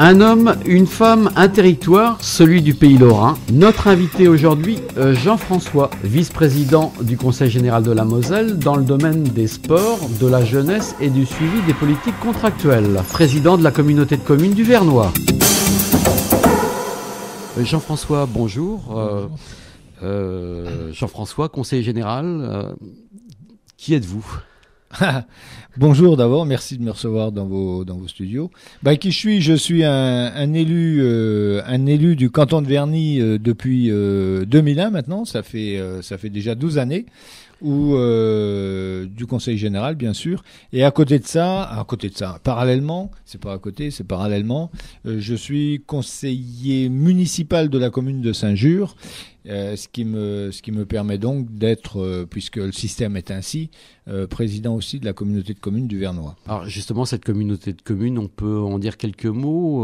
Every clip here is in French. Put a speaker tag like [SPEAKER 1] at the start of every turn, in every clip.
[SPEAKER 1] Un homme, une femme, un territoire, celui du pays lorrain. Notre invité aujourd'hui, euh, Jean-François, vice-président du Conseil général de la Moselle dans le domaine des sports, de la jeunesse et du suivi des politiques contractuelles, président de la communauté de communes du Vernois. Euh, Jean-François, bonjour. Euh, Jean-François, conseil
[SPEAKER 2] général, qui êtes-vous Bonjour d'abord, merci de me recevoir dans vos, dans vos studios. Bah, qui je suis Je suis un, élu, euh, un élu du canton de Verny euh, depuis euh, 2001 maintenant, ça fait, euh, ça fait déjà 12 années, ou du Conseil général bien sûr. Et à côté de ça, à côté de ça, parallèlement, c'est pas à côté, c'est parallèlement, je suis conseiller municipal de la commune de Saint-Jure euh, ce, qui me, permet donc d'être, euh, puisque le système est ainsi, euh, président aussi de la communauté de communes du Vernois. Alors
[SPEAKER 1] justement, cette communauté de communes, on peut en dire quelques mots.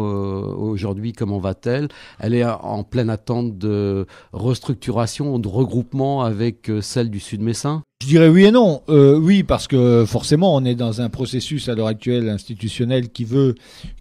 [SPEAKER 1] Aujourd'hui, comment va-t-elle Elle est en pleine attente de restructuration, de regroupement avec celle du Sud-Messin
[SPEAKER 2] je dirais oui et non. Euh, oui, parce que forcément, on est dans un processus à l'heure actuelle institutionnel qui veut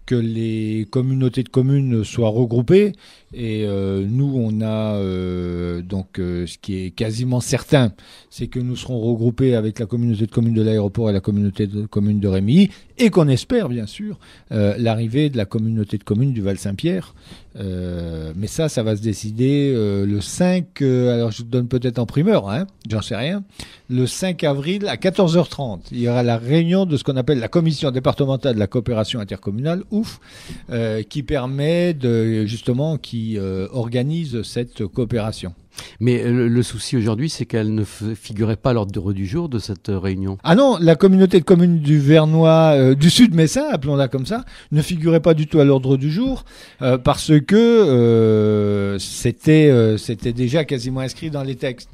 [SPEAKER 2] que les communautés de communes soient regroupées. Et euh, nous, on a euh, donc ce qui est quasiment certain, c'est que nous serons regroupés avec la communauté de communes de l'aéroport et la communauté de communes de Rémy, et qu'on espère bien sûr l'arrivée de la communauté de communes du Val-Saint-Pierre, euh, mais ça, ça va se décider euh, le 5, euh, alors je donne peut-être en primeur, hein, j'en sais rien, le 5 avril à 14h30. Il y aura la réunion de ce qu'on appelle la commission départementale de la coopération intercommunale, ouf, qui permet de, justement, qui organise cette coopération. Mais euh, le souci aujourd'hui, c'est qu'elle ne
[SPEAKER 1] figurait pas à l'ordre du jour de cette euh, réunion.
[SPEAKER 2] Ah non, la communauté de communes du Vernois, euh, du Sud Messin, appelons-la comme ça, ne figurait pas du tout à l'ordre du jour parce que c'était déjà quasiment inscrit dans les textes.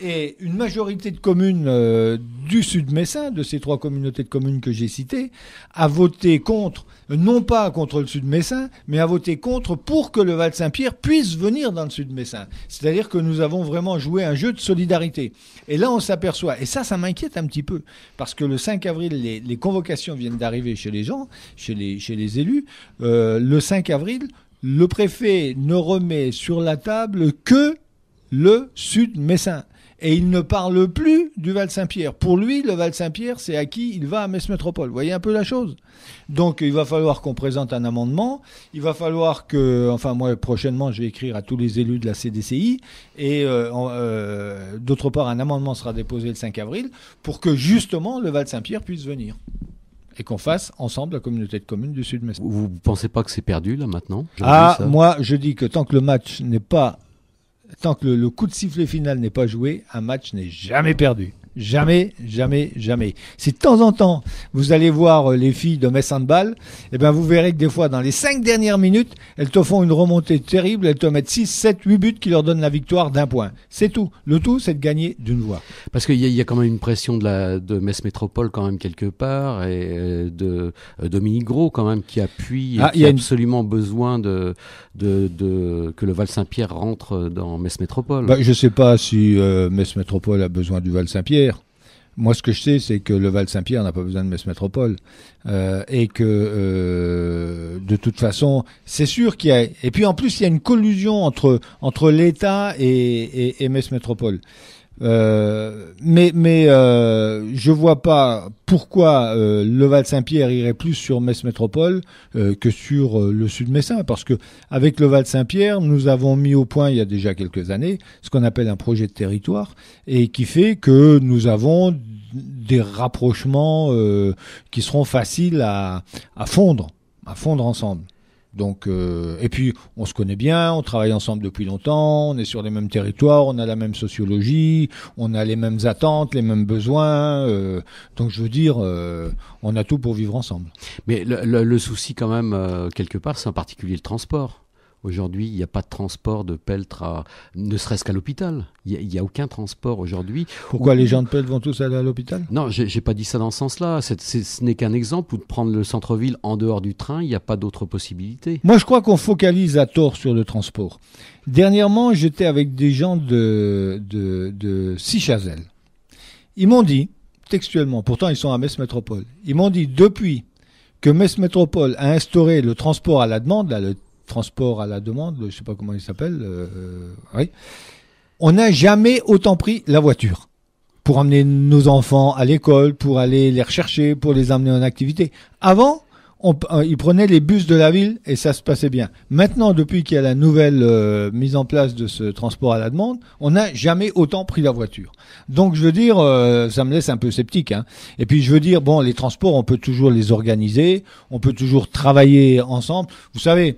[SPEAKER 2] Et une majorité de communes euh, du Sud Messin, de ces trois communautés de communes que j'ai citées, a voté contre, non pas contre le Sud Messin, mais a voté contre pour que le Val-Saint-Pierre puisse venir dans le Sud Messin. C'est-à-dire que nous avons vraiment joué un jeu de solidarité. Et là, on s'aperçoit, et ça, ça m'inquiète un petit peu, parce que le 5 avril, les, convocations viennent d'arriver chez les gens, chez les, élus. Euh, le 5 avril, le préfet ne remet sur la table que le Sud Messin et il ne parle plus du Val-Saint-Pierre. Pour lui, le Val-Saint-Pierre, c'est à qui il va à Metz Métropole. voyez un peu la chose. Donc, il va falloir qu'on présente un amendement. Il va falloir que, enfin, moi, prochainement, je vais écrire à tous les élus de la CDCI. Et euh, euh, d'autre part, un amendement sera déposé le 5 avril pour que, justement, le Val-Saint-Pierre puisse venir et qu'on fasse ensemble la communauté de communes du Sud-Metz. Vous pensez pas que c'est perdu là maintenant Ah, moi je dis que tant que le match n'est pas Tant que le, coup de sifflet final n'est pas joué, un match n'est jamais perdu. Jamais, jamais, jamais. Si de temps en temps, vous allez voir euh, les filles de Metz Handball, eh ben vous verrez que des fois, dans les cinq dernières minutes, elles te font une remontée terrible, elles te mettent 6, 7, 8 buts qui leur donnent la victoire d'un point. C'est tout. Le tout, c'est de gagner d'une voix.
[SPEAKER 1] Parce qu'il y, a quand même une pression de, la, de Metz Métropole quand même quelque part, et euh, de euh, Dominique Gros quand même, qui appuie ah, Il y a, absolument besoin de, de,
[SPEAKER 2] que le Val-Saint-Pierre rentre dans Metz Métropole. Bah, je ne sais pas si Metz Métropole a besoin du Val-Saint-Pierre. Moi, ce que je sais, c'est que le Val-Saint-Pierre n'a pas besoin de Metz Métropole. Euh, et que, euh, de toute façon, c'est sûr qu'il y a... Et puis, en plus, il y a une collusion entre, entre l'État et, et, et Metz Métropole. Euh, mais mais euh, je vois pas pourquoi euh, le Val Saint-Pierre irait plus sur Metz Métropole euh, que sur le Sud Messin, parce que avec le Val Saint-Pierre, nous avons mis au point il y a déjà quelques années ce qu'on appelle un projet de territoire et qui fait que nous avons des rapprochements qui seront faciles à, à fondre, à fondre ensemble. Donc, euh, et puis, on se connaît bien, on travaille ensemble depuis longtemps, on est sur les mêmes territoires, on a la même sociologie, on a les mêmes attentes, les mêmes besoins. Euh, donc, je veux dire, euh, on a tout pour vivre ensemble. Mais le, le souci, quand même, quelque part, c'est en particulier le transport. Aujourd'hui, il
[SPEAKER 1] n'y a pas de transport de Peltre, ne serait-ce qu'à l'hôpital. Il n'y a, aucun transport aujourd'hui.
[SPEAKER 2] Pourquoi les gens de Peltre vont tous aller à l'hôpital
[SPEAKER 1] Non, j'ai pas dit ça dans ce sens-là. Ce n'est qu'un exemple où de prendre
[SPEAKER 2] le centre-ville en dehors du train, il n'y a pas d'autre possibilité. Moi, je crois qu'on focalise à tort sur le transport. Dernièrement, j'étais avec des gens de, de, de Sichazel. Ils m'ont dit, textuellement, pourtant ils sont à Metz Métropole, ils m'ont dit depuis que Metz Métropole a instauré le transport à la demande, là, le transport à la demande, je sais pas comment il s'appelle. Euh, euh On n'a jamais autant pris la voiture pour amener nos enfants à l'école, pour aller les rechercher, pour les amener en activité. Avant, on, euh, ils prenaient les bus de la ville et ça se passait bien. Maintenant, depuis qu'il y a la nouvelle euh, mise en place de ce transport à la demande, on n'a jamais autant pris la voiture. Donc, je veux dire, ça me laisse un peu sceptique. Hein. Et puis, je veux dire, bon, les transports, on peut toujours les organiser, on peut toujours travailler ensemble. Vous savez,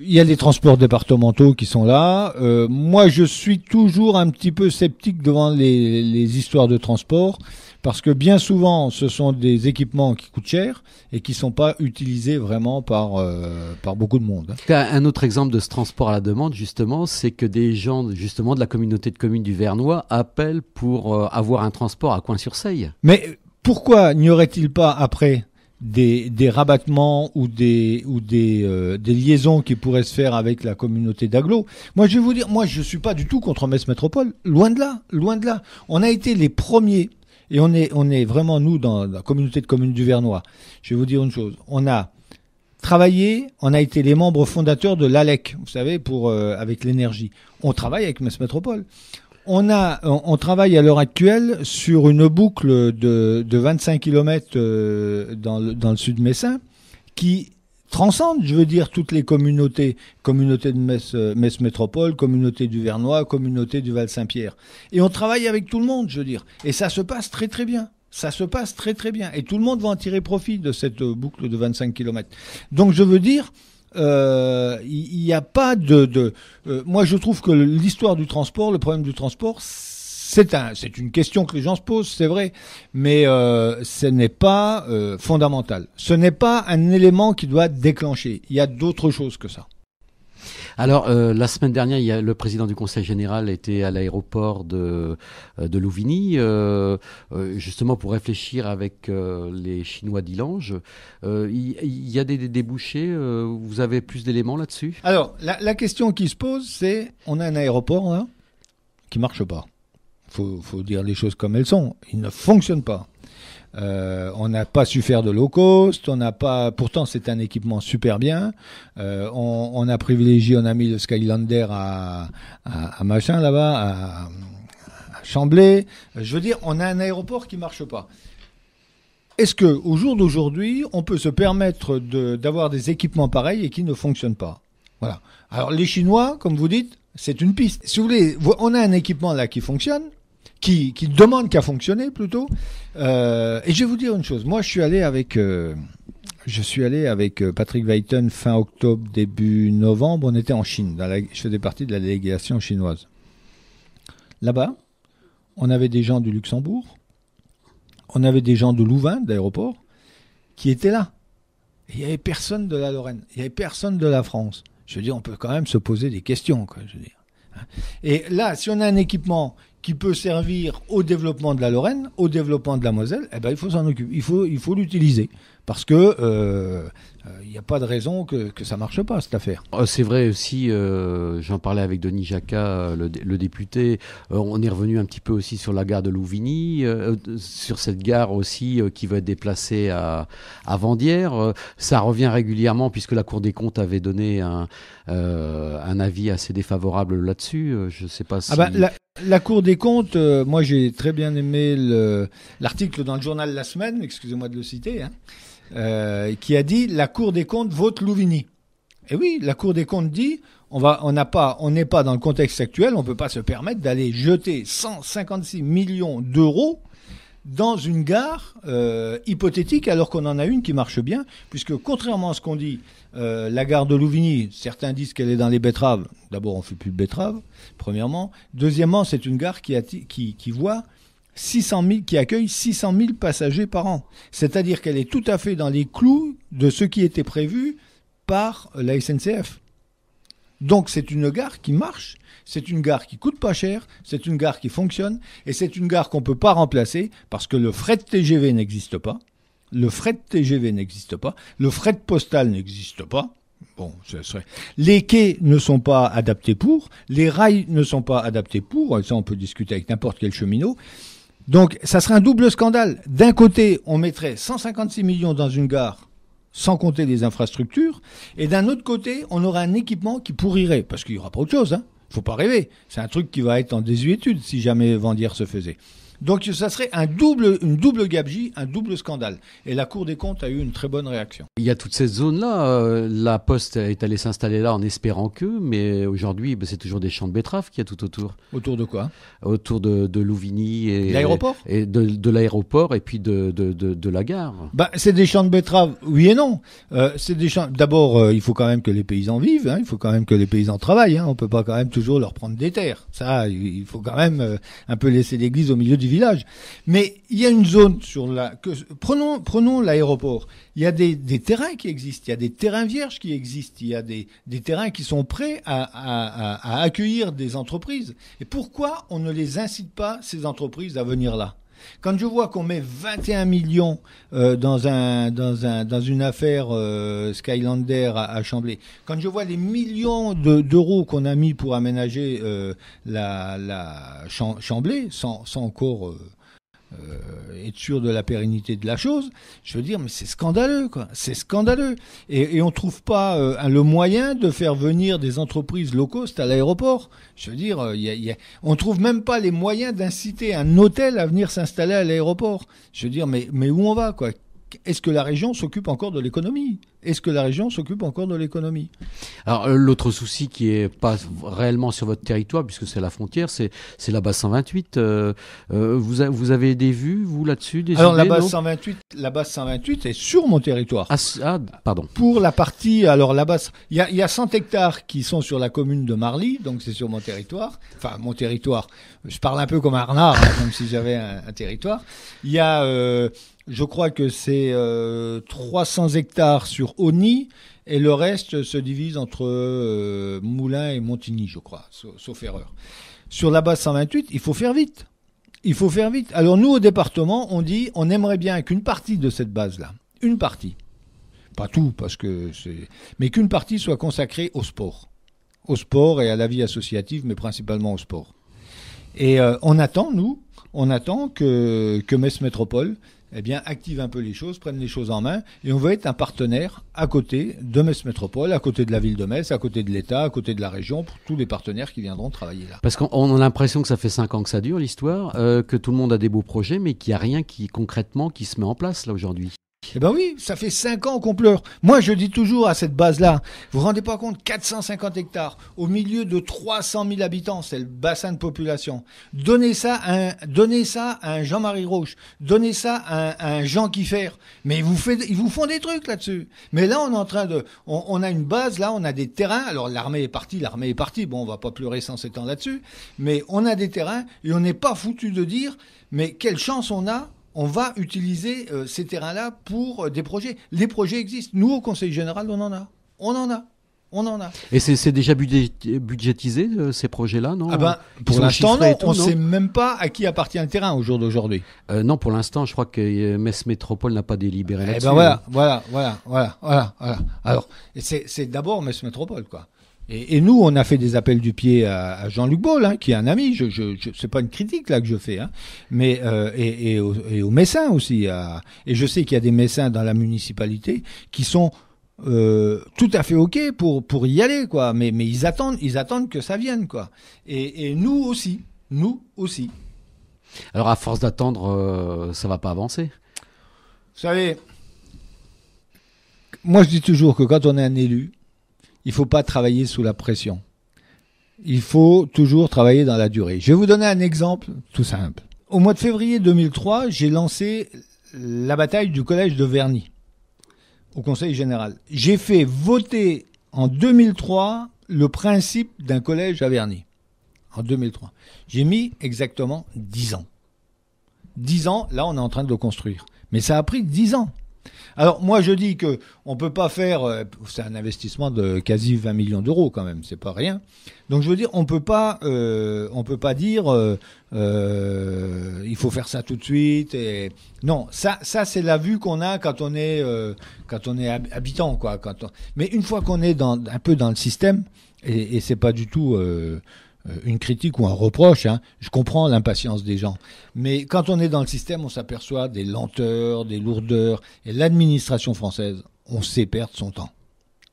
[SPEAKER 2] il y a les transports départementaux qui sont là. Euh, moi, je suis toujours un petit peu sceptique devant les, histoires de transport parce que bien souvent, ce sont des équipements qui coûtent cher et qui ne sont pas utilisés vraiment par euh, beaucoup de monde. Un autre exemple de ce
[SPEAKER 1] transport à la demande, justement, c'est que des gens justement de la communauté de communes du Vernois appellent pour euh, avoir un transport à
[SPEAKER 2] Coin-sur-Seille. Mais pourquoi n'y aurait-il pas après des, rabattements ou des ou des, euh, des, liaisons qui pourraient se faire avec la communauté d'agglo. Moi, je vais vous dire, moi, je suis pas du tout contre Metz Métropole. Loin de là, loin de là. On a été les premiers et on est on est vraiment nous dans la communauté de communes du Vernois. Je vais vous dire une chose. On a travaillé, on a été les membres fondateurs de l'ALEC, vous savez, pour euh, avec l'énergie. On travaille avec Metz Métropole. On, a, on, travaille à l'heure actuelle sur une boucle de, 25 km euh, dans le, sud de sud messin qui transcende, je veux dire, toutes les communautés, communauté de Metz, euh, Metz Métropole, communauté du Vernois, communauté du Val-Saint-Pierre. Et on travaille avec tout le monde, je veux dire. Et ça se passe très très bien. Ça se passe très très bien. Et tout le monde va en tirer profit de cette euh, boucle de 25 km. Donc je veux dire, euh, il n'y a pas de. de euh, moi, je trouve que l'histoire du transport, le problème du transport, c'est un, c'est une question que les gens se posent, c'est vrai, mais euh, ce n'est pas euh, fondamental. Ce n'est pas un élément qui doit déclencher. Il y a d'autres choses que ça.
[SPEAKER 1] Alors, euh, la semaine dernière, il le président du Conseil général était à l'aéroport de, euh, Louvigny, euh, justement pour réfléchir avec les Chinois d'Ilange. Il, y, a des, débouchés, vous avez plus d'éléments là-dessus
[SPEAKER 2] Alors, la, question qui se pose, c'est on a un aéroport hein, qui marche pas. Il faut dire les choses comme elles sont. Il ne fonctionne pas. Euh, on n'a pas su faire de low cost, on n'a pas. Pourtant, c'est un équipement super bien. Euh, on, a privilégié, on a mis le Skylander à, machin là-bas, à, Chamblay. Je veux dire, on a un aéroport qui marche pas. Est-ce que, au jour d'aujourd'hui, on peut se permettre d'avoir des équipements pareils et qui ne fonctionnent pas Voilà. Alors, les Chinois, comme vous dites, c'est une piste. Si vous voulez, on a un équipement là qui fonctionne qui, qui demande, qu'à fonctionner plutôt. Euh, et je vais vous dire une chose. Moi, je suis allé avec, euh, je suis allé avec euh, Patrick Weiten fin octobre, début novembre. On était en Chine. je faisais partie de la délégation chinoise. Là-bas, on avait des gens du Luxembourg, on avait des gens de Louvain, d'aéroport, qui étaient là. Il n'y avait personne de la Lorraine, il n'y avait personne de la France. Je veux dire, on peut quand même se poser des questions. dire. Et là, si on a un équipement qui peut servir au développement de la Lorraine, au développement de la Moselle, eh ben, il faut s'en occuper, il faut, il faut l'utiliser parce que il euh, n'y euh, a pas de raison que, que ça marche pas, cette affaire.
[SPEAKER 1] Euh, c'est vrai aussi, j'en parlais avec Denis Jacquat, le, député, on est revenu un petit peu aussi sur la gare de Louvigny, sur cette gare aussi qui va être déplacée à, à ça revient régulièrement puisque la Cour des comptes avait donné un, avis assez défavorable là-dessus. Je sais pas ah bah, si...
[SPEAKER 2] la, Cour des comptes, moi j'ai très bien aimé l'article dans le journal La Semaine, excusez-moi de le citer, hein. Euh, qui a dit la Cour des comptes vote Louvigny. Et eh oui, la Cour des comptes dit on va, on n'a pas, on n'est pas dans le contexte actuel, on ne peut pas se permettre d'aller jeter 156 millions d'euros dans une gare euh, hypothétique, alors qu'on en a une qui marche bien, puisque contrairement à ce qu'on dit, euh, la gare de Louvigny, certains disent qu'elle est dans les betteraves. D'abord, on ne fait plus de betteraves, premièrement. Deuxièmement, c'est une gare qui, qui, qui voit 600 000, qui accueille 600 000 passagers par an. C'est-à-dire qu'elle est tout à fait dans les clous de ce qui était prévu par la SNCF. Donc c'est une gare qui marche, c'est une gare qui coûte pas cher, c'est une gare qui fonctionne, et c'est une gare qu'on ne peut pas remplacer parce que le fret TGV n'existe pas, le fret TGV n'existe pas, le fret postal n'existe pas. Bon, ça serait. Les quais ne sont pas adaptés pour, les rails ne sont pas adaptés pour, ça on peut discuter avec n'importe quel cheminot. Donc, ça serait un double scandale. D'un côté, on mettrait 156 millions dans une gare sans compter les infrastructures, et d'un autre côté, on aura un équipement qui pourrirait, parce qu'il n'y aura pas autre chose, Il hein. ne faut pas rêver, c'est un truc qui va être en désuétude si jamais Vendière se faisait. Donc ça serait un double, une double gabegie, un double scandale. Et la Cour des comptes a eu une très bonne réaction.
[SPEAKER 1] Il y a toute cette zone-là. Euh, la Poste est allée s'installer là en espérant que, mais aujourd'hui, ben, c'est toujours des champs de betteraves qu'il y a tout autour. Autour de quoi Autour de, Louvigny
[SPEAKER 2] et l'aéroport et de, l'aéroport et puis de, la gare. Bah, c'est des champs de betteraves, oui et non. Euh, c'est des D'abord, euh, il faut quand même que les paysans vivent. Hein. il faut quand même que les paysans travaillent. Hein, on peut pas quand même toujours leur prendre des terres. Ça, il faut quand même un peu laisser l'Église au milieu de village. Mais il y a une zone sur la... Que, prenons prenons l'aéroport. Il y a des, terrains qui existent, il y a des terrains vierges qui existent, il y a des, terrains qui sont prêts à accueillir des entreprises. Et pourquoi on ne les incite pas, ces entreprises, à venir là quand je vois qu'on met 21 millions euh, dans, un, dans, dans une affaire euh, Skylander à, Chamblay, quand je vois les millions d'euros qu'on a mis pour aménager euh, la, Chamblay, sans encore euh, être sûr de la pérennité de la chose, je veux dire, mais c'est scandaleux, quoi. C'est scandaleux. Et, on ne trouve pas euh, le moyen de faire venir des entreprises low cost à l'aéroport. Je veux dire, euh, on trouve même pas les moyens d'inciter un hôtel à venir s'installer à l'aéroport. Je veux dire, mais, mais où on va, quoi est-ce que la région s'occupe encore de l'économie Est-ce que la région s'occupe encore de l'économie
[SPEAKER 1] Alors euh, l'autre souci qui est pas réellement sur votre territoire, puisque c'est la frontière, c'est la base 128. Euh, euh, vous, vous avez des vues, vous, là-dessus Alors la, base
[SPEAKER 2] 128, la base 128 est sur mon territoire. Ah, ah, pardon. Pour la partie, alors la base, il y a, 100 hectares qui sont sur la commune de Marly, donc c'est sur mon territoire. Enfin, mon territoire, je parle un peu comme un renard, comme hein, si j'avais un, territoire. Il y a je crois que c'est 300 euh, hectares sur Oni et le reste se divise entre Moulin euh, Moulins et Montigny, je crois, sauf erreur. Sur la base 128, il faut faire vite. Il faut faire vite. Alors nous, au département, on dit on aimerait bien qu'une partie de cette base-là, une partie, pas tout, parce que c'est, mais qu'une partie soit consacrée au sport, au sport et à la vie associative, mais principalement au sport. Et euh, on attend, nous, on attend que, que Metz Métropole eh bien, active un peu les choses, prenne les choses en main, et on veut être un partenaire à côté de Metz Métropole, à côté de la ville de Metz, à côté de l'État, à côté de la région, pour tous les partenaires qui viendront travailler là.
[SPEAKER 1] Parce qu'on a l'impression que ça fait cinq ans que ça dure, l'histoire, euh, que tout le monde a des beaux projets, mais qu'il n'y a rien qui concrètement qui se met en place là aujourd'hui.
[SPEAKER 2] Eh ben oui, ça fait 5 ans qu'on pleure. Moi, je dis toujours à cette base-là, vous vous rendez pas compte, 450 hectares au milieu de 300 000 habitants, c'est le bassin de population. Donnez ça à un, ça Jean-Marie Roche, donnez ça à un, Jean Kiffer. Mais ils vous, font des trucs là-dessus. Mais là, on est en train de, on, a une base, là, on a des terrains. Alors l'armée est partie, l'armée est partie. Bon, on va pas pleurer sans s'étendre là-dessus. Mais on a des terrains et on n'est pas foutu de dire, mais quelle chance on a on va utiliser euh, ces terrains-là pour euh, des projets. Les projets existent. Nous, au Conseil général, on en a. On en a. On en a.
[SPEAKER 1] Et c'est déjà budgétisé, euh, ces projets-là, non ah ben, Pour l'instant, on ne sait
[SPEAKER 2] même pas à qui appartient le
[SPEAKER 1] terrain au jour d'aujourd'hui. non, pour l'instant, je crois que Metz Métropole n'a pas délibéré eh ben là-dessus. ben voilà,
[SPEAKER 2] voilà, voilà, voilà, voilà. Alors, c'est d'abord Metz Métropole, quoi. Et, nous, on a fait des appels du pied à, Jean-Luc Baul, hein, qui est un ami. Je, je, c'est pas une critique là que je fais, hein. mais euh, et, aux, Messins aussi. et je sais qu'il y a des Messins dans la municipalité qui sont euh, tout à fait ok pour pour y aller, quoi. Mais mais ils attendent, ils attendent que ça vienne, quoi. Et, nous aussi, nous aussi. Alors à force d'attendre, euh, ça va pas avancer. Vous savez, moi je dis toujours que quand on est un élu, il ne faut pas travailler sous la pression. Il faut toujours travailler dans la durée. Je vais vous donner un exemple tout simple. Au mois de février 2003, j'ai lancé la bataille du collège de Verny au Conseil général. J'ai fait voter en 2003 le principe d'un collège à Verny. En 2003. J'ai mis exactement 10 ans. 10 ans, là on est en train de le construire. Mais ça a pris 10 ans. Alors moi je dis que on peut pas faire, euh, c'est un investissement de quasi 20 millions d'euros quand même, c'est pas rien. Donc je veux dire, on peut pas, euh, on peut pas dire, euh, il faut faire ça tout de suite. Et... Non, ça, ça c'est la vue qu'on a quand on est, quand on est habitant quoi. Quand Mais une fois qu'on est dans, un peu dans le système, et, et c'est pas du tout euh, une critique ou un reproche. Hein. Je comprends l'impatience des gens. Mais quand on est dans le système, on s'aperçoit des lenteurs, des lourdeurs. Et l'administration française, on sait perdre son temps.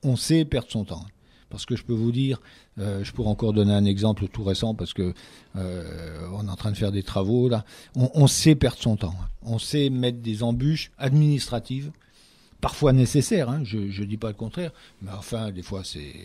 [SPEAKER 2] On sait perdre son temps. Parce que je peux vous dire, euh, je pourrais encore donner un exemple tout récent parce que euh, on est en train de faire des travaux là. On, sait perdre son temps. On sait mettre des embûches administratives, parfois nécessaires. Hein. Je ne dis pas le contraire, mais enfin des fois c'est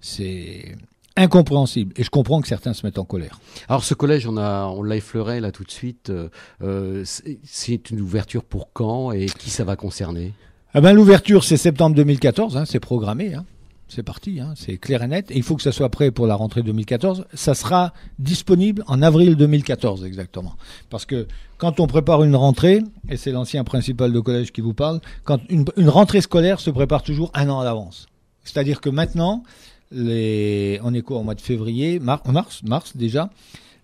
[SPEAKER 2] c'est incompréhensible. Et je comprends que certains se mettent en colère.
[SPEAKER 1] Alors ce collège, on a, on l'a effleuré là tout de suite.
[SPEAKER 2] Euh, euh, c'est une ouverture pour quand et qui ça va concerner ah ben, l'ouverture, c'est septembre 2014. Hein, c'est programmé. Hein. C'est parti, hein, c'est clair et net. il faut que ça soit prêt pour la rentrée 2014. Ça sera disponible en avril 2014 exactement. Parce que quand on prépare une rentrée, et c'est l'ancien principal de collège qui vous parle, quand une rentrée scolaire se prépare toujours un an à l'avance. C'est-à-dire que maintenant, on est au mois de février, mars, mars déjà,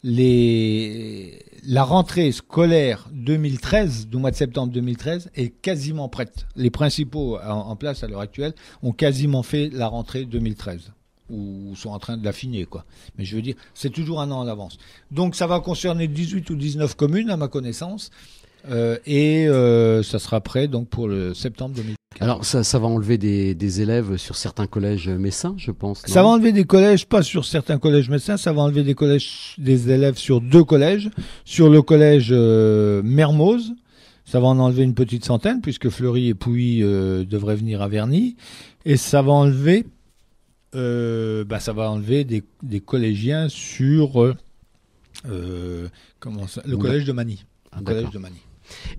[SPEAKER 2] la rentrée scolaire 2013, du mois de septembre 2013, est quasiment prête. Les principaux en, place à l'heure actuelle ont quasiment fait la rentrée 2013 ou sont en train de l'affiner, quoi. Mais je veux dire, c'est toujours un an en avance. Donc ça va concerner 18 ou 19 communes, à ma connaissance, euh, et euh, ça sera prêt donc pour le septembre 2013.
[SPEAKER 1] Alors ça, va enlever des, élèves sur certains collèges médecins, je pense. Ça va
[SPEAKER 2] enlever des collèges, pas sur certains collèges messins, ça va enlever des collèges, des élèves sur deux collèges, sur le collège euh, Mermoz. Ça va en enlever une petite centaine puisque Fleury et Pouilly euh, devraient venir à Verny, et ça va enlever, euh, bah, ça va enlever des, collégiens sur comment ça, le collège de Mani. le ah, collège de Mani.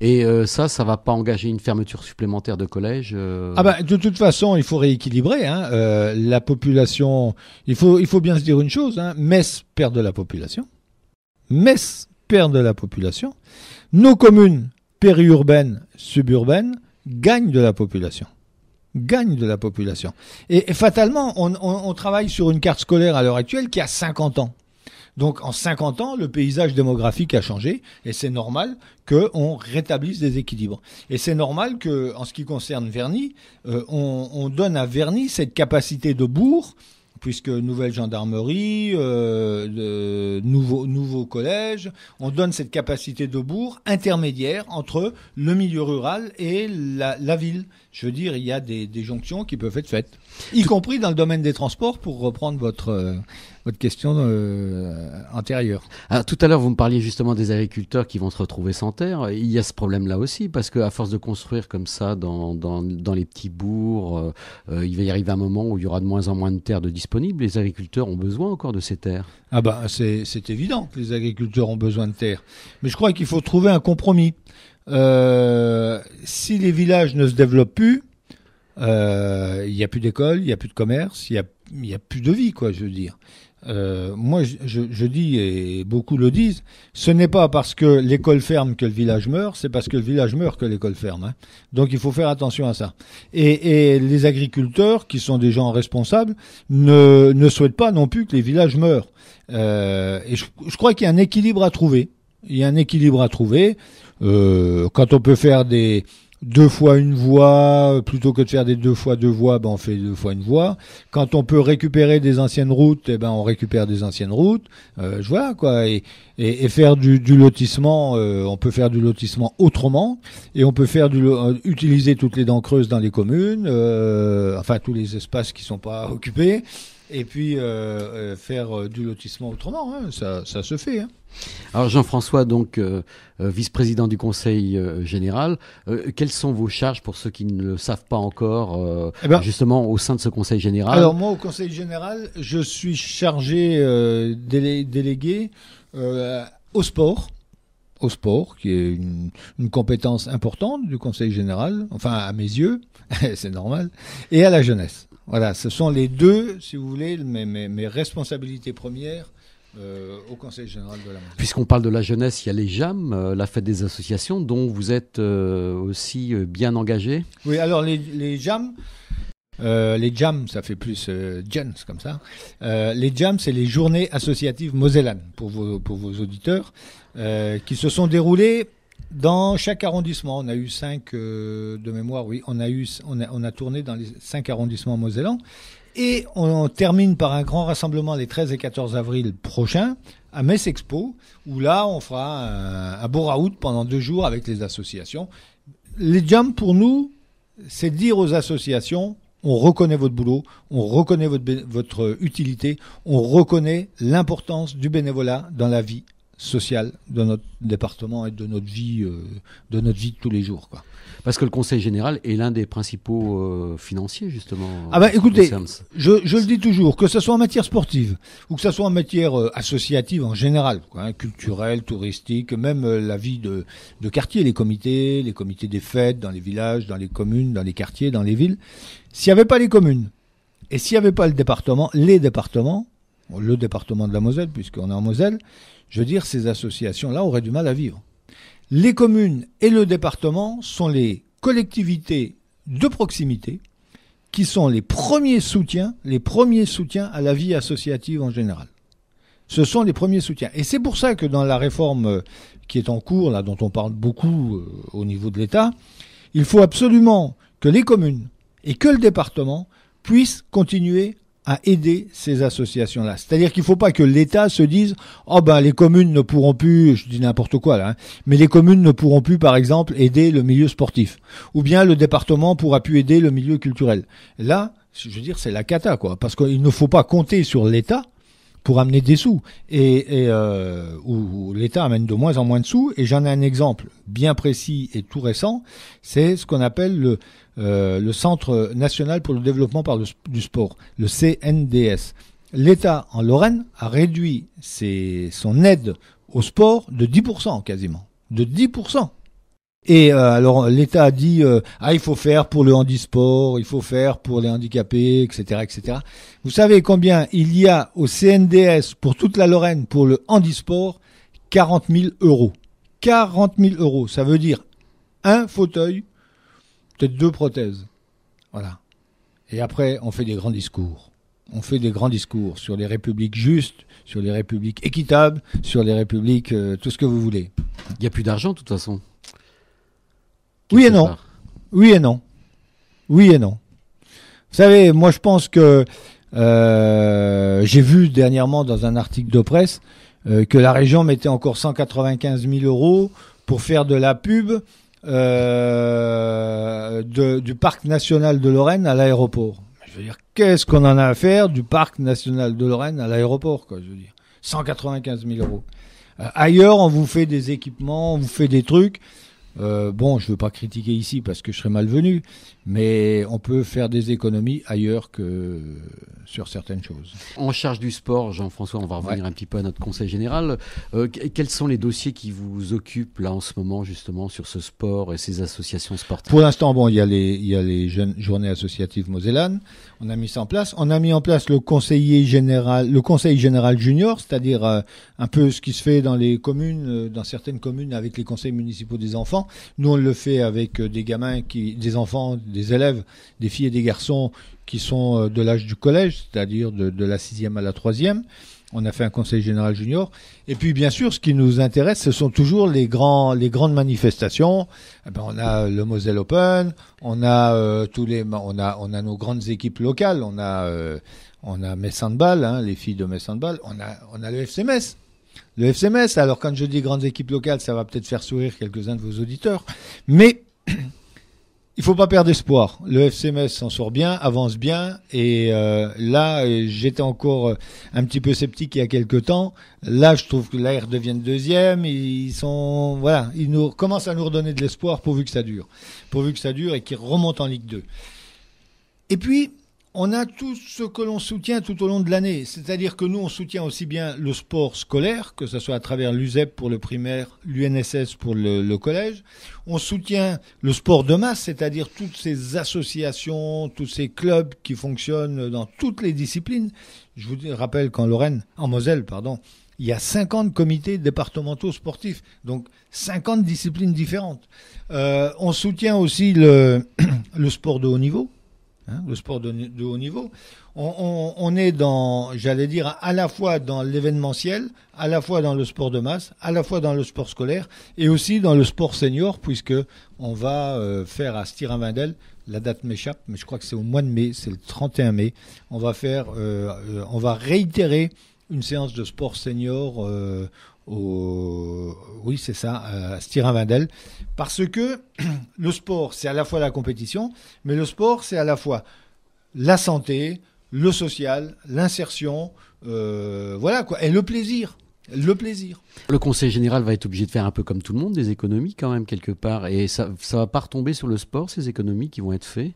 [SPEAKER 1] Et ça, euh, ça, ça va pas engager une fermeture supplémentaire de collège
[SPEAKER 2] euh. Ah bah, de toute façon, il faut rééquilibrer hein. euh, la population. Il faut, il faut bien se dire une chose, hein, Metz perd de la population. Metz perd de la population. Nos communes périurbaines, suburbaines, gagnent de la population Gagnent de la population. Et, fatalement, on, on, travaille sur une carte scolaire à l'heure actuelle qui a 50 ans. Donc en 50 ans, le paysage démographique a changé et c'est normal qu'on rétablisse des équilibres. Et c'est normal que, en ce qui concerne Verny, euh, on, donne à Verny cette capacité de bourg puisque nouvelle gendarmerie, euh, nouveau, collège, on donne cette capacité de bourg intermédiaire entre le milieu rural et la, ville. Je veux dire, il y a des jonctions qui peuvent être faites. Y compris dans le domaine des transports, pour reprendre votre, euh, votre question euh, antérieure. Ah, tout à l'heure, vous me parliez justement des agriculteurs
[SPEAKER 1] qui vont se retrouver sans terre. Il y a ce problème-là aussi, parce qu'à force de construire comme ça dans, dans, dans les petits bourgs, euh, il va y arriver un moment où il y aura de moins en moins de terres de disponibles. Les agriculteurs ont
[SPEAKER 2] besoin encore de ces terres. Ah ben, c'est évident que les agriculteurs ont besoin de terres. Mais je crois qu'il faut trouver un compromis. si les villages ne se développent plus, euh, il euh, n'y a plus d'école, il n'y a plus de commerce, il n'y a, a, plus de vie, quoi, je veux dire. Euh, moi, je, je, dis, et beaucoup le disent, ce n'est pas parce que l'école ferme que le village meurt, c'est parce que le village meurt que l'école ferme. Hein. Donc il faut faire attention à ça. Et, et, les agriculteurs, qui sont des gens responsables, ne, ne souhaitent pas non plus que les villages meurent. Euh, et je, je crois qu'il y a un équilibre à trouver. Il y a un équilibre à trouver. Euh, quand on peut faire des, deux fois une voie, plutôt que de faire des deux fois deux voies, ben on fait deux fois une voie. Quand on peut récupérer des anciennes routes, eh ben on récupère des anciennes routes. Euh, vois quoi. Et, faire du, lotissement, euh, on peut faire du lotissement autrement, et on peut faire du euh, utiliser toutes les dents creuses dans les communes, euh, enfin tous les espaces qui sont pas occupés et puis euh, euh, faire euh, du lotissement autrement. Hein. Ça, se fait. Hein.
[SPEAKER 1] Alors Jean-François, donc vice-président du Conseil général, quelles sont vos charges pour ceux qui ne le savent pas encore, eh ben, justement au sein de ce Conseil général Alors
[SPEAKER 2] moi, au Conseil général, je suis chargé délégué au sport au sport, qui est une, compétence importante du Conseil général, enfin à mes yeux, c'est normal, et à la jeunesse. Voilà, ce sont les deux, si vous voulez, mes, responsabilités premières. Euh, au Conseil général de la Moselle. Puisqu'on parle de la jeunesse, il y a les JAM, euh, la fête des associations, dont vous
[SPEAKER 1] êtes euh, aussi bien engagé.
[SPEAKER 2] Oui, alors les, JAM, les JAM, ça fait plus Jens comme ça. les JAM, c'est les journées associatives Mosellane, pour pour vos auditeurs, qui se sont déroulées dans chaque arrondissement, on a eu cinq euh, de mémoire, oui, on a, eu, on a, on a tourné dans les cinq arrondissements mosellans. Et on, termine par un grand rassemblement les 13 et 14 avril prochains à Metz Expo, où là, on fera un, un beau pendant deux jours avec les associations. Les jams, pour nous, c'est dire aux associations, on reconnaît votre boulot, on reconnaît votre, votre utilité, on reconnaît l'importance du bénévolat dans la vie social de notre département et de notre vie, euh, de notre vie tous les jours. Quoi. Parce que le Conseil général est l'un des principaux
[SPEAKER 1] euh, financiers justement. Ah ben écoutez,
[SPEAKER 2] je, le dis toujours, que ce soit en matière sportive ou que ce soit en matière associative en général, hein, culturelle, touristique, même la vie de, de quartier, les comités, les comités des fêtes dans les villages, dans les communes, dans les quartiers, dans les villes. S'il n'y avait pas les communes et s'il n'y avait pas le département, les départements, le département de la Moselle puisqu'on est en Moselle, je veux dire, ces associations-là auraient du mal à vivre. Les communes et le département sont les collectivités de proximité qui sont les premiers soutiens, les premiers soutiens à la vie associative en général. Ce sont les premiers soutiens. Et c'est pour ça que dans la réforme euh, qui est en cours, là, dont on parle beaucoup euh, au niveau de l'État, il faut absolument que les communes et que le département puissent continuer à aider ces associations-là. C'est-à-dire qu'il ne faut pas que l'État se dise oh ben les communes ne pourront plus, je dis n'importe quoi là, hein, mais les communes ne pourront plus par exemple aider le milieu sportif, ou bien le département pourra plus aider le milieu culturel. Là, je veux dire, c'est la cata quoi, parce qu'il ne faut pas compter sur l'État pour amener des sous et, euh, où l'État amène de moins en moins de sous. Et j'en ai un exemple bien précis et tout récent, c'est ce qu'on appelle le, euh, le Centre national pour le développement par le, du sport, le CNDS. L'État en Lorraine a réduit ses, son aide au sport de 10% quasiment, de 10%. Et euh, alors l'État a dit euh, ah il faut faire pour le handisport, il faut faire pour les handicapés, etc., etc. Vous savez combien il y a au CNDS pour toute la Lorraine pour le handisport 40 000 euros. 40 000 euros, ça veut dire un fauteuil, peut-être deux prothèses, voilà. Et après on fait des grands discours. On fait des grands discours sur les républiques justes, sur les républiques équitables, sur les républiques euh, tout ce que vous voulez. Il n'y a plus d'argent de toute façon. Oui et non. Oui et non. Oui et non. Vous savez, moi je pense que euh, j'ai vu dernièrement dans un article de presse euh, que la région mettait encore 195 000 euros pour faire de la pub euh, du parc national de Lorraine à l'aéroport. Je veux dire, qu'est-ce qu'on en a à faire du parc national de Lorraine à l'aéroport Je dire, 195 000 euros. ailleurs, on vous fait des équipements, on vous fait des trucs. Euh, bon, je ne veux pas critiquer ici parce que je serais malvenu, mais on peut faire des économies ailleurs que sur certaines choses.
[SPEAKER 1] En charge du sport, Jean-François, on va revenir un petit peu à notre conseil général. Euh, quels sont les dossiers qui vous occupent
[SPEAKER 2] là en ce moment justement sur ce sport et ces associations sportives Pour l'instant, bon, il y a les, il les jeunes journées associatives Mosellane. On a mis ça en place. On a mis en place le conseiller général, le conseil général junior, c'est-à-dire euh, un peu ce qui se fait dans les communes, euh, dans certaines communes avec les conseils municipaux des enfants. Nous, on le fait avec des gamins qui, des enfants des élèves, des filles et des garçons qui sont euh, de l'âge du collège, c'est-à-dire de, la la e à la troisième. On a fait un conseil général junior. Et puis, bien sûr, ce qui nous intéresse, ce sont toujours les, grands, les grandes manifestations. Eh ben, on a le Moselle Open, on a, euh, tous les, on, a, on a nos grandes équipes locales, on a, euh, on a hein, les filles de Handball. on a, on a le Metz. le Metz, Alors quand je dis grandes équipes locales, ça va peut-être faire sourire quelques-uns de vos auditeurs, mais il faut pas perdre espoir. Le FCMS s'en sort bien, avance bien. Et euh, là, euh, j'étais encore euh, un petit peu sceptique il y a quelques temps. Là, je trouve que l'air devient deuxième. Ils sont, voilà, ils nous commencent à nous redonner de l'espoir pourvu que ça dure, pourvu que ça dure et qu'ils remontent en Ligue 2. Et puis, on a tout ce que l'on soutient tout au long de l'année. C'est-à-dire que nous, on soutient aussi bien le sport scolaire, que ce soit à travers l'USEP pour le primaire, l'UNSS pour le, collège. On soutient le sport de masse, c'est-à-dire toutes ces associations, tous ces clubs qui fonctionnent dans toutes les disciplines. Je vous rappelle qu'en Lorraine, en Moselle, pardon, il y a 50 comités départementaux sportifs, donc 50 disciplines différentes. Euh, on soutient aussi le sport de haut niveau Hein, le sport de, haut niveau. On, est dans, j'allais dire, à la fois dans l'événementiel, à la fois dans le sport de masse, à la fois dans le sport scolaire et aussi dans le sport senior, puisque on va euh, faire à Vendel. la date m'échappe, mais je crois que c'est au mois de mai, c'est le 31 mai. On va faire, euh, euh, on va réitérer une séance de sport senior euh, oui, c'est ça, euh, à Styrin-Vendel, Parce que le sport, c'est à la fois la compétition, mais le sport, c'est à la fois la santé, le social, l'insertion, euh, voilà quoi, et le plaisir. Le plaisir.
[SPEAKER 1] Le Conseil général va être obligé de faire un peu comme tout le monde des économies quand même quelque part, et ça ça va pas retomber sur le sport ces économies qui vont être faites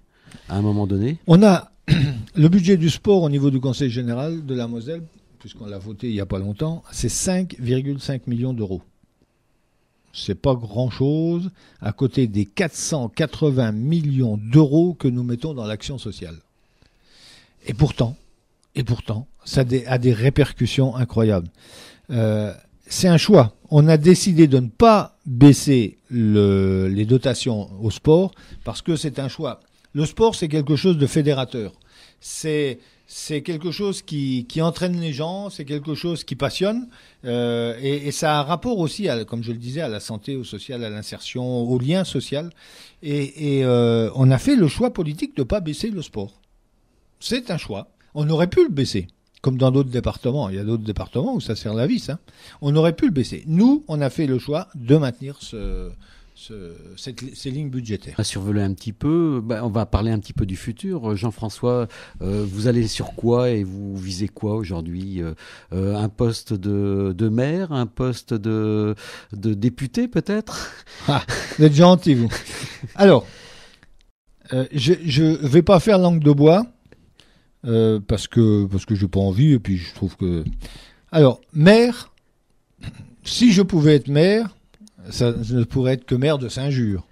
[SPEAKER 2] à un moment donné. On a le budget du sport au niveau du Conseil général de la Moselle puisqu'on l'a voté il n'y a pas longtemps, c'est 5,5 millions d'euros. C'est pas grand-chose à côté des 480 millions d'euros que nous mettons dans l'action sociale. Et pourtant, et pourtant, ça a des répercussions incroyables. Euh, c'est un choix. On a décidé de ne pas baisser les dotations au sport parce que c'est un choix. Le sport, c'est quelque chose de fédérateur. C'est c'est quelque chose qui, entraîne les gens, c'est quelque chose qui passionne, euh, et, ça a un rapport aussi, comme je le disais, à la santé, au social, à l'insertion, au lien social. Et, euh, on a fait le choix politique de ne pas baisser le sport. C'est un choix. On aurait pu le baisser, comme dans d'autres départements. Il y a d'autres départements où ça sert la vie, hein. ça. On aurait pu le baisser. Nous, on a fait le choix de maintenir ce, cette, ces lignes budgétaires. On va un petit peu, bah, on va parler un petit
[SPEAKER 1] peu du futur. Euh, Jean-François, euh, vous allez sur quoi et vous visez quoi aujourd'hui euh, Un poste de, maire, un poste de, de député peut-être
[SPEAKER 2] ah, Vous êtes gentil, vous. Alors, je ne vais pas faire langue de bois. parce que parce que j'ai pas envie et puis je trouve que alors maire si je pouvais être maire ça ne pourrait être que maire de Saint-Jure.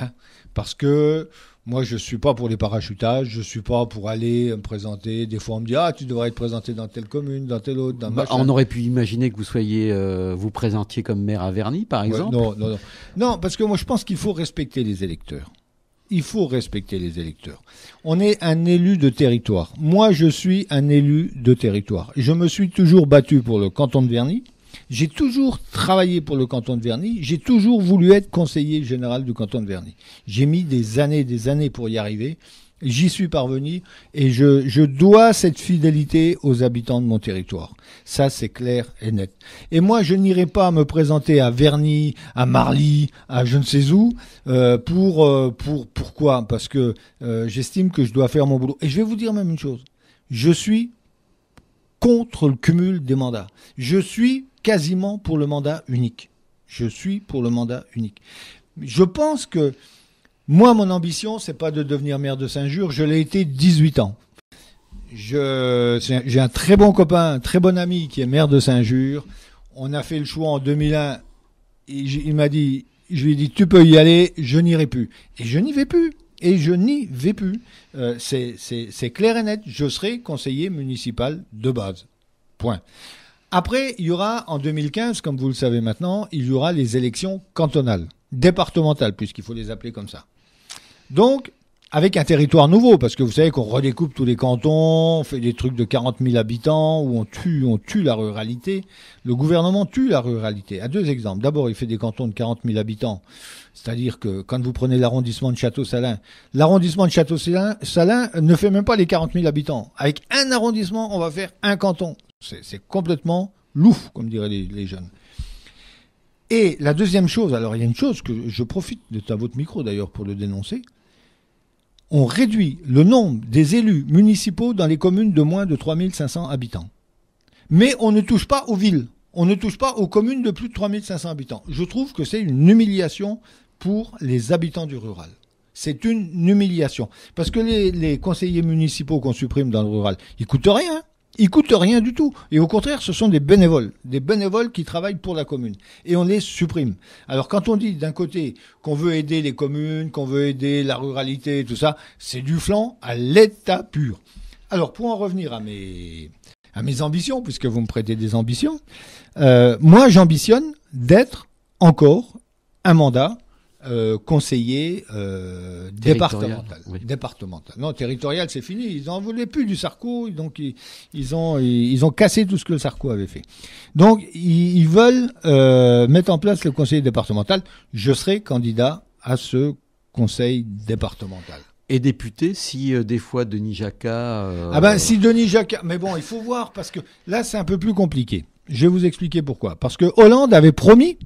[SPEAKER 2] Hein. Parce que moi, je ne suis pas pour les parachutages, je ne suis pas pour aller me présenter. Des fois, on me dit Ah, tu devrais être présenté dans telle commune, dans telle autre. Bah, on aurait
[SPEAKER 1] pu imaginer que vous soyez, euh, vous présentiez comme maire à Verny, par exemple. non, non, non.
[SPEAKER 2] Non, parce que moi, je pense qu'il faut respecter les électeurs. Il faut respecter les électeurs. On est un élu de territoire. Moi, je suis un élu de territoire. Je me suis toujours battu pour le canton de Verny j'ai toujours travaillé pour le canton de Verny. J'ai toujours voulu être conseiller général du canton de Verny. J'ai mis des années, des années pour y arriver. J'y suis parvenu et je, je, dois cette fidélité aux habitants de mon territoire. Ça, c'est clair et net. Et moi, je n'irai pas me présenter à Verny, à Marly, à je ne sais où, euh, pour, euh, pour pourquoi Parce que euh, j'estime que je dois faire mon boulot. Et je vais vous dire même une chose. Je suis contre le cumul des mandats. Je suis quasiment pour le mandat unique. Je suis pour le mandat unique. Je pense que moi, mon ambition, c'est pas de devenir maire de saint jure Je l'ai été 18 ans. J'ai un très bon copain, un très bon ami qui est maire de saint jure On a fait le choix en 2001. il m'a dit, je lui ai dit, tu peux y aller, je n'irai plus. Et je n'y vais plus. Et je n'y vais plus. Euh, c'est clair et net. Je serai conseiller municipal de base. Point. Après, il y aura en 2015, comme vous le savez maintenant, il y aura les élections cantonales, départementales, puisqu'il faut les appeler comme ça. Donc, avec un territoire nouveau, parce que vous savez qu'on redécoupe tous les cantons, on fait des trucs de 40 000 habitants, où on tue, on tue la ruralité. Le gouvernement tue la ruralité. À deux exemples. D'abord, il fait des cantons de 40 000 habitants. C'est-à-dire que quand vous prenez l'arrondissement de Château-Salin, l'arrondissement de Château-Salin ne fait même pas les 40 000 habitants. Avec un arrondissement, on va faire un canton. C'est complètement louf, comme diraient les, jeunes. Et la deuxième chose, alors il y a une chose que je profite de ta, votre micro d'ailleurs pour le dénoncer, on réduit le nombre des élus municipaux dans les communes de moins de 3500 habitants. Mais on ne touche pas aux villes, on ne touche pas aux communes de plus de 3500 habitants. Je trouve que c'est une humiliation pour les habitants du rural. C'est une humiliation. Parce que les, les conseillers municipaux qu'on supprime dans le rural, ils coûtent rien ils coûtent rien du tout. Et au contraire, ce sont des bénévoles, des bénévoles qui travaillent pour la commune. Et on les supprime. Alors quand on dit d'un côté qu'on veut aider les communes, qu'on veut aider la ruralité, tout ça, c'est du flanc à l'état pur. Alors pour en revenir à mes, à mes ambitions, puisque vous me prêtez des ambitions, euh, moi j'ambitionne d'être encore un mandat euh, conseiller euh, départemental. Départemental. Non, territorial, c'est fini. Ils n'en voulaient plus du Sarko, donc ils, ont ils, ont cassé tout ce que le Sarko avait fait. Donc ils, veulent euh, mettre en place le conseiller départemental. Je serai candidat à ce conseil départemental. Et député, si des fois Denis Jacquat. Ah ben, si Denis Jacquat. Mais bon, il faut voir, parce que là, c'est un peu plus compliqué. Je vais vous expliquer pourquoi. Parce que Hollande avait promis,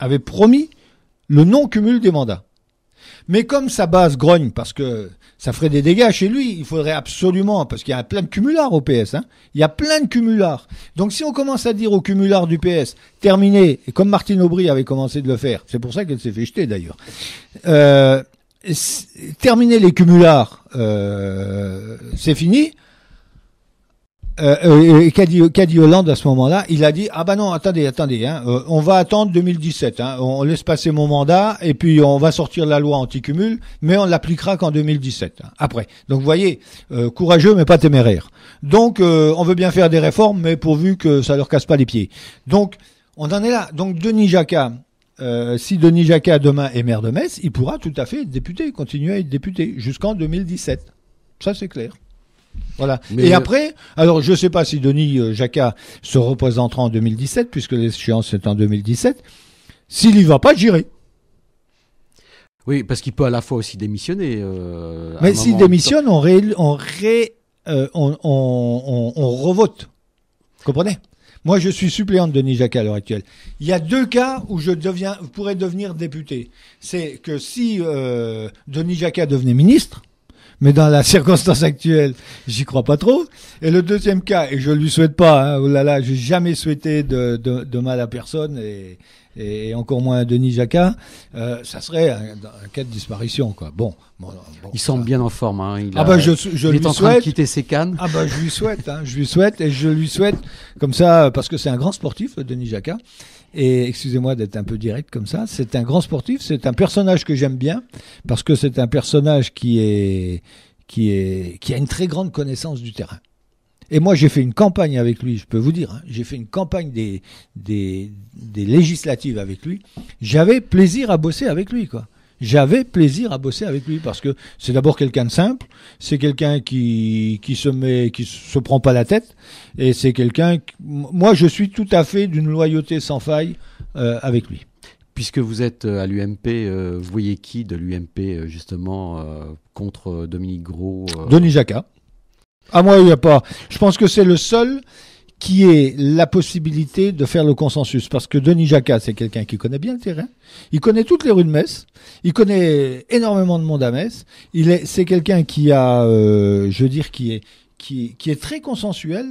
[SPEAKER 2] avait promis le non-cumul des mandats. Mais comme sa base grogne parce que ça ferait des dégâts chez lui, il faudrait absolument, parce qu'il y a plein de cumulards au PS, hein, il y a plein de cumulards. Donc si on commence à dire aux cumulards du PS, terminé, et comme Martine Aubry avait commencé de le faire, c'est pour ça qu'elle s'est fait jeter d'ailleurs, euh, terminer les cumulards, euh, c'est fini, euh, qu'a euh, euh, dit, Hollande à ce moment-là Il a dit ah bah non attendez attendez hein, euh, on va attendre 2017 hein, on laisse passer mon mandat et puis on va sortir la loi anti-cumul mais on l'appliquera qu'en 2017 hein, après donc vous voyez courageux mais pas téméraire donc on veut bien faire des réformes mais pourvu que ça leur casse pas les pieds donc on en est là donc Denis Jacquat si Denis Jacquat demain est maire de Metz, il pourra tout à fait être député, continuer à être député jusqu'en 2017. Ça, c'est clair. Voilà. et après, alors je ne sais pas si Denis euh, Jacquat se représentera en 2017, puisque l'échéance est en 2017. S'il n'y va pas, j'irai. Oui, parce qu'il peut à la fois aussi démissionner. Euh, Mais s'il démissionne, on, euh, revote. Vous comprenez Moi, je suis suppléant de Denis Jacquat à l'heure actuelle. Il y a deux cas où je deviens, pourrais devenir député. C'est que si Denis Jacquat devenait ministre, mais dans la circonstance actuelle, j'y crois pas trop. Et le deuxième cas, et je lui souhaite pas, hein, oh là là, j'ai jamais souhaité de, de, de, mal à personne et, et encore moins à Denis Jacquin, euh, ça serait un, cas de disparition, quoi. Bon, il semble bien en forme. Hein, il ah bah je, je lui est en souhaite. train de quitter ses cannes. Ah bah je lui souhaite, hein, je lui souhaite et je lui souhaite comme ça parce que c'est un grand sportif, Denis Jacquin. Et excusez-moi d'être un peu direct comme ça. C'est un grand sportif. C'est un personnage que j'aime bien parce que c'est un personnage qui est qui est qui a une très grande connaissance du terrain. Et moi, j'ai fait une campagne avec lui, je peux vous dire. Hein. j'ai fait une campagne des, des, des législatives avec lui. J'avais plaisir à bosser avec lui, quoi j'avais plaisir à bosser avec lui parce que c'est d'abord quelqu'un de simple, c'est quelqu'un qui se met, qui se prend pas la tête, et c'est quelqu'un. Moi, je suis tout à fait d'une loyauté sans faille euh, avec lui. Puisque vous êtes
[SPEAKER 1] euh, à l'UMP, euh, vous voyez qui de l'UMP justement contre Dominique
[SPEAKER 2] Gros Denis Jacquat. À ah, moi, il n'y a pas. Je pense que c'est le seul qui est la possibilité de faire le consensus. Parce que Denis Jacquat, c'est quelqu'un qui connaît bien le terrain. Il connaît toutes les rues de Metz. Il connaît énormément de monde à Metz. Il est, c'est quelqu'un qui a, euh, je veux qui est, qui, est très consensuel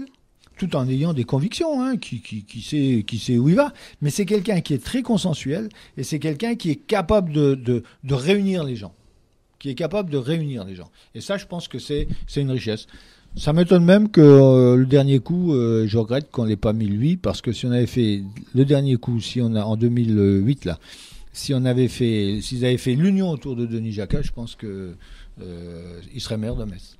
[SPEAKER 2] tout en ayant des convictions, hein, qui, sait, qui sait où il va. Mais c'est quelqu'un qui est très consensuel et c'est quelqu'un qui est capable de, de réunir les gens. Qui est capable de réunir les gens. Et ça, je pense que c'est, c'est une richesse. Ça m'étonne même que euh, le dernier coup, euh, je regrette qu'on l'ait pas mis lui, parce que si on avait fait le dernier coup, si on a en 2008 là, si on avait fait, s'ils avaient fait l'union autour de Denis Jacquat, je pense que euh, il serait maire de Metz.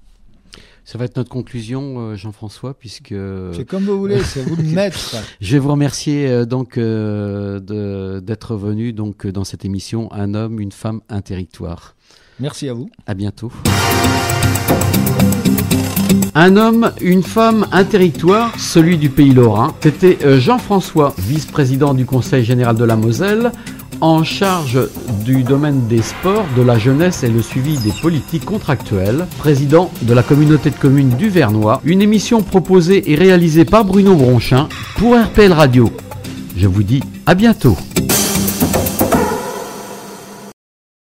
[SPEAKER 2] Ça va être notre conclusion, Jean-François, puisque c'est comme vous voulez, c'est vous le maître. Je
[SPEAKER 1] vais vous remercier donc d'être venu donc dans cette émission Un homme, une femme, un territoire. Merci à vous. À bientôt. Un homme, une femme, un territoire, celui du pays lorrain. C'était euh, Jean-François, vice-président du Conseil général de la Moselle, en charge du domaine des sports, de la jeunesse et le suivi des politiques contractuelles, président de la communauté de communes du Vernois, une émission proposée et réalisée par Bruno Bronchin pour RPL Radio. Je vous dis à bientôt.